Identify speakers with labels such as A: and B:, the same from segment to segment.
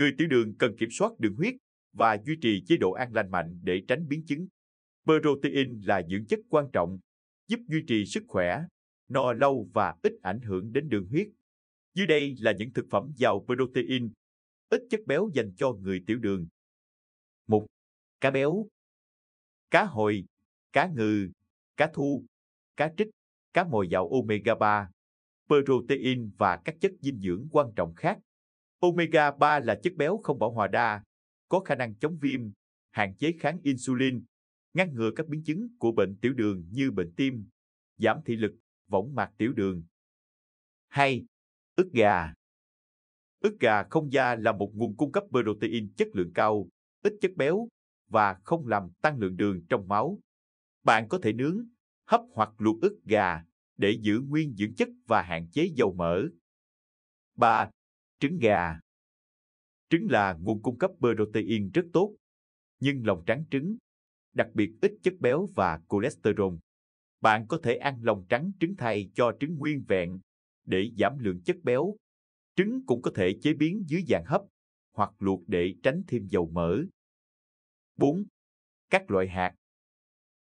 A: Người tiểu đường cần kiểm soát đường huyết và duy trì chế độ ăn lành mạnh để tránh biến chứng. Protein là dưỡng chất quan trọng, giúp duy trì sức khỏe, no lâu và ít ảnh hưởng đến đường huyết. Dưới đây là những thực phẩm giàu protein, ít chất béo dành cho người tiểu đường. 1. Cá béo Cá hồi, cá ngừ, cá thu, cá trích, cá mồi giàu omega 3, protein và các chất dinh dưỡng quan trọng khác. Omega 3 là chất béo không bão hòa đa, có khả năng chống viêm, hạn chế kháng insulin, ngăn ngừa các biến chứng của bệnh tiểu đường như bệnh tim, giảm thị lực, võng mạc tiểu đường. 2. Ức gà Ức gà không da là một nguồn cung cấp protein chất lượng cao, ít chất béo và không làm tăng lượng đường trong máu. Bạn có thể nướng, hấp hoặc luộc ức gà để giữ nguyên dưỡng chất và hạn chế dầu mỡ. 3. Trứng gà Trứng là nguồn cung cấp protein rất tốt, nhưng lòng trắng trứng, đặc biệt ít chất béo và cholesterol. Bạn có thể ăn lòng trắng trứng thay cho trứng nguyên vẹn để giảm lượng chất béo. Trứng cũng có thể chế biến dưới dạng hấp hoặc luộc để tránh thêm dầu mỡ. 4. Các loại hạt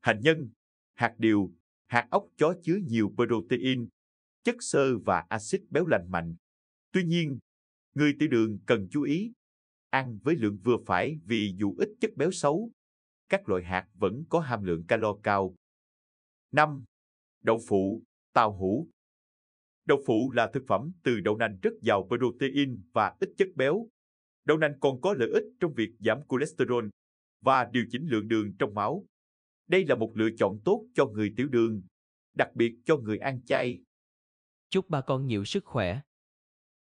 A: Hành nhân, hạt điều, hạt ốc chó chứa nhiều protein, chất xơ và axit béo lành mạnh. Tuy nhiên, Người tiểu đường cần chú ý, ăn với lượng vừa phải vì dù ít chất béo xấu, các loại hạt vẫn có hàm lượng calo cao. 5. Đậu phụ, tàu hũ Đậu phụ là thực phẩm từ đậu nành rất giàu protein và ít chất béo. Đậu nành còn có lợi ích trong việc giảm cholesterol và điều chỉnh lượng đường trong máu. Đây là một lựa chọn tốt cho người tiểu đường, đặc biệt cho người ăn chay. Chúc bà con nhiều sức khỏe.